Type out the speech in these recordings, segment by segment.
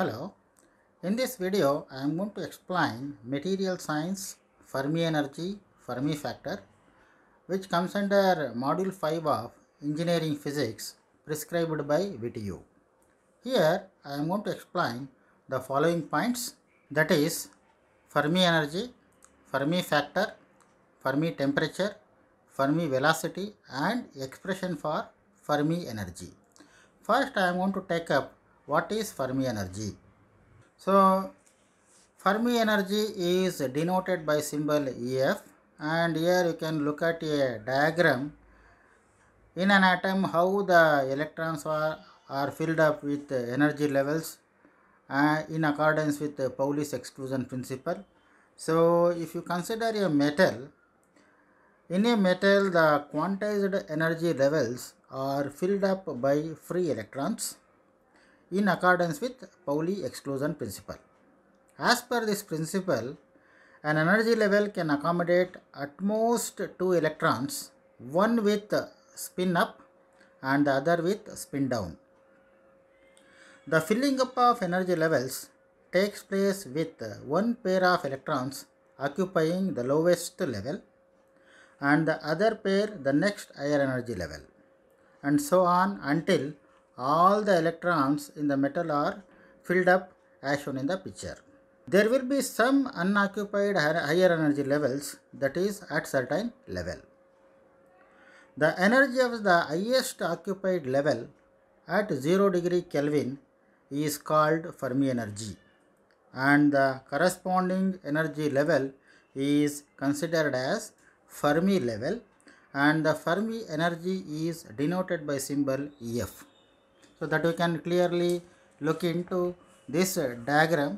Hello, in this video I am going to explain material science, Fermi energy, Fermi factor which comes under module 5 of engineering physics prescribed by VTU. Here I am going to explain the following points that is Fermi energy, Fermi factor, Fermi temperature, Fermi velocity and expression for Fermi energy. First I am going to take up what is Fermi energy? So Fermi energy is denoted by symbol EF and here you can look at a diagram in an atom how the electrons are, are filled up with energy levels uh, in accordance with the Pauli's exclusion principle. So if you consider a metal, in a metal the quantized energy levels are filled up by free electrons in accordance with Pauli exclusion principle. As per this principle, an energy level can accommodate at most two electrons, one with spin up and the other with spin down. The filling up of energy levels takes place with one pair of electrons occupying the lowest level and the other pair the next higher energy level and so on until all the electrons in the metal are filled up as shown in the picture. There will be some unoccupied higher energy levels that is at certain level. The energy of the highest occupied level at 0 degree Kelvin is called Fermi energy and the corresponding energy level is considered as Fermi level and the Fermi energy is denoted by symbol EF so that we can clearly look into this diagram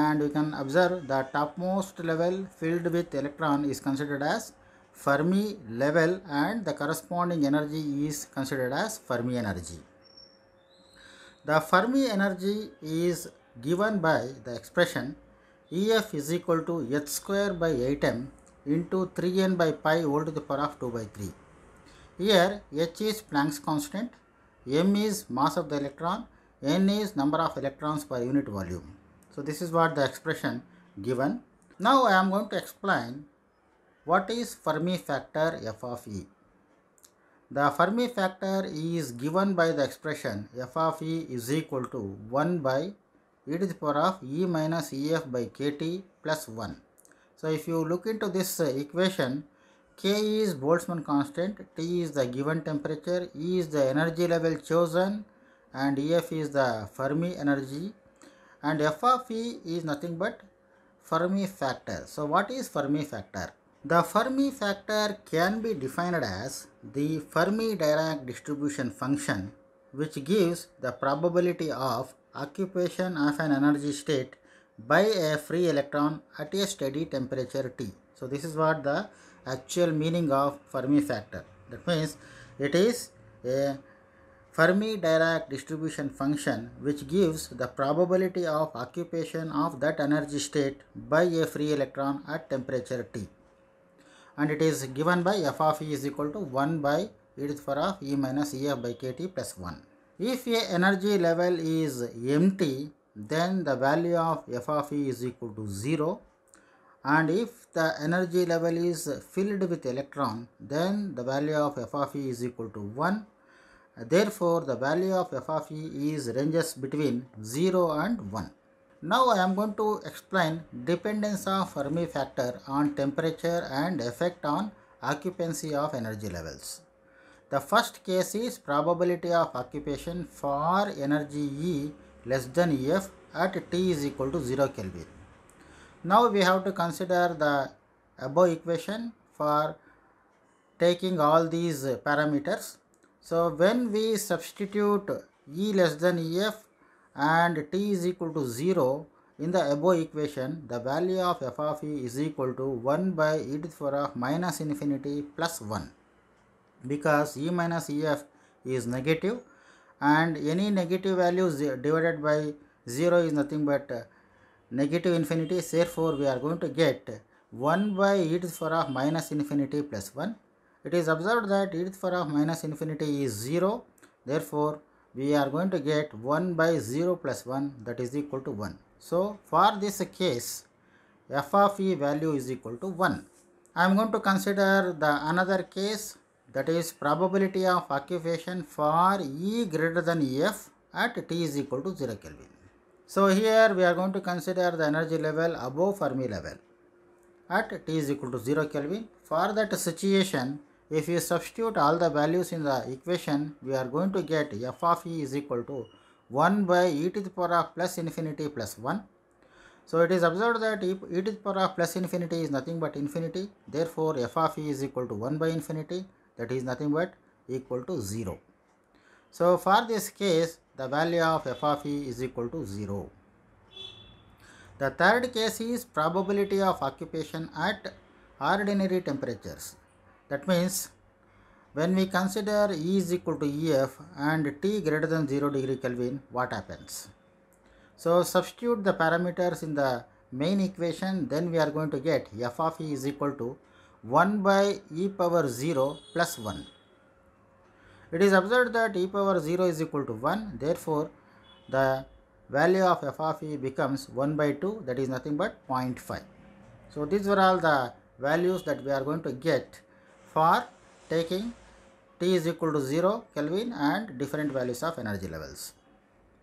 and we can observe the topmost level filled with electron is considered as Fermi level and the corresponding energy is considered as Fermi energy. The Fermi energy is given by the expression EF is equal to h square by 8m into 3n by pi whole to the power of 2 by 3. Here h is Planck's constant m is mass of the electron, n is number of electrons per unit volume. So this is what the expression given. Now I am going to explain what is Fermi factor f of E. The Fermi factor is given by the expression f of E is equal to 1 by e to the power of E minus EF by KT plus 1. So if you look into this equation, K is Boltzmann constant, T is the given temperature, E is the energy level chosen and EF is the Fermi energy and F of E is nothing but Fermi factor. So what is Fermi factor? The Fermi factor can be defined as the Fermi-Dirac distribution function which gives the probability of occupation of an energy state by a free electron at a steady temperature T. So this is what the actual meaning of Fermi factor. That means it is a Fermi Dirac distribution function which gives the probability of occupation of that energy state by a free electron at temperature T. And it is given by f of E is equal to 1 by e to the power of E minus EF by KT plus 1. If a energy level is empty, then the value of f of E is equal to 0 and if the energy level is filled with electron then the value of f of e is equal to 1 therefore the value of f of e is ranges between 0 and 1 now i am going to explain dependence of fermi factor on temperature and effect on occupancy of energy levels the first case is probability of occupation for energy E less than F at T is equal to 0 Kelvin. Now we have to consider the above equation for taking all these parameters. So when we substitute E less than EF and T is equal to 0 in the above equation the value of f of e is equal to 1 by e to the power of minus infinity plus 1 because e minus ef is negative and any negative value divided by 0 is nothing but negative infinity is therefore we are going to get 1 by e to the power of minus infinity plus 1 it is observed that e to the power of minus infinity is 0 therefore we are going to get 1 by 0 plus 1 that is equal to 1 so for this case f of e value is equal to 1 i am going to consider the another case that is probability of occupation for e greater than f at t is equal to 0 kelvin so here we are going to consider the energy level above Fermi level at T is equal to 0 Kelvin. For that situation, if we substitute all the values in the equation, we are going to get F of E is equal to 1 by e to the power of plus infinity plus 1. So it is observed that e to the power of plus infinity is nothing but infinity. Therefore, F of E is equal to 1 by infinity that is nothing but equal to 0. So for this case, the value of f of e is equal to 0. The third case is probability of occupation at ordinary temperatures. That means when we consider E is equal to EF and T greater than 0 degree Kelvin, what happens? So substitute the parameters in the main equation, then we are going to get F of E is equal to 1 by E power 0 plus 1. It is observed that e power 0 is equal to 1. Therefore, the value of f of e becomes 1 by 2 that is nothing but 0.5. So, these were all the values that we are going to get for taking T is equal to 0 Kelvin and different values of energy levels.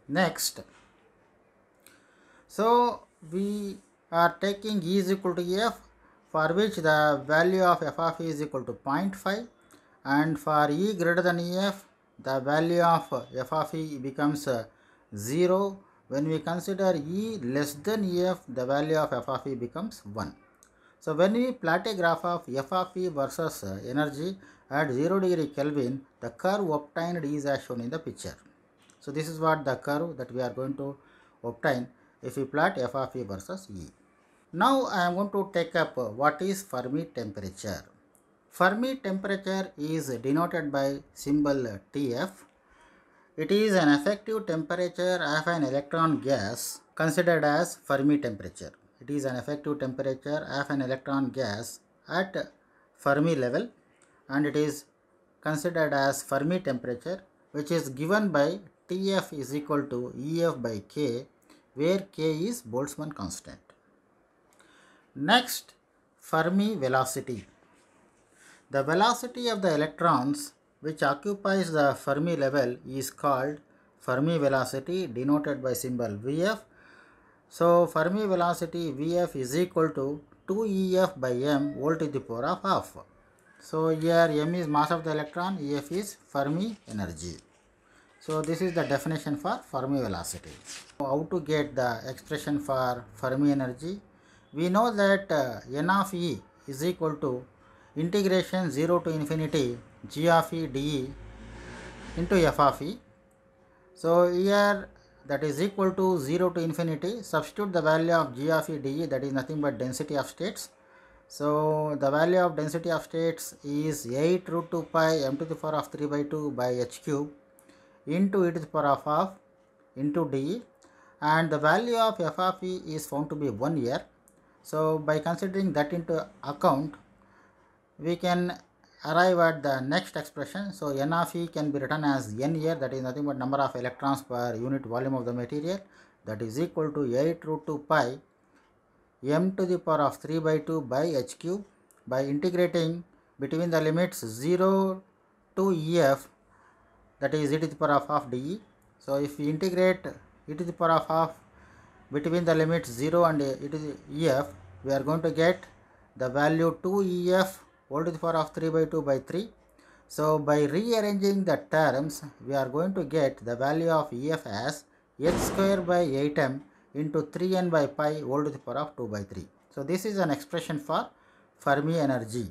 Next, so we are taking E is equal to F for which the value of F of E is equal to 0.5 and for e greater than e_f, the value of f of e becomes 0 when we consider e less than e_f, the value of f of e becomes 1 so when we plot a graph of f of e versus energy at 0 degree kelvin the curve obtained is as shown in the picture so this is what the curve that we are going to obtain if we plot f of e versus e now i am going to take up what is fermi temperature Fermi temperature is denoted by symbol TF. It is an effective temperature of an electron gas considered as Fermi temperature. It is an effective temperature of an electron gas at Fermi level and it is considered as Fermi temperature which is given by TF is equal to EF by K where K is Boltzmann constant. Next, Fermi velocity. The velocity of the electrons which occupies the Fermi level is called Fermi velocity denoted by symbol Vf. So Fermi velocity Vf is equal to 2EF by m volt to the power of half. So here m is mass of the electron, EF is Fermi energy. So this is the definition for Fermi velocity. how to get the expression for Fermi energy? We know that uh, n of E is equal to integration 0 to infinity g of e de into f of e. So, here that is equal to 0 to infinity substitute the value of g of e de that is nothing but density of states. So, the value of density of states is 8 root 2 pi m to the power of 3 by 2 by h cube into e to the power of half into d, and the value of f of e is found to be 1 year. So, by considering that into account we can arrive at the next expression. So n of e can be written as n here that is nothing but number of electrons per unit volume of the material that is equal to 8 root 2 pi m to the power of 3 by 2 by h cube by integrating between the limits 0 to ef that is e to the power of half de. So if we integrate e to the power of half between the limits 0 and e to the ef we are going to get the value 2ef 1 to the power of 3 by 2 by 3. So by rearranging the terms, we are going to get the value of EF as h square by 8m into 3n by pi 1 to the power of 2 by 3. So this is an expression for Fermi energy.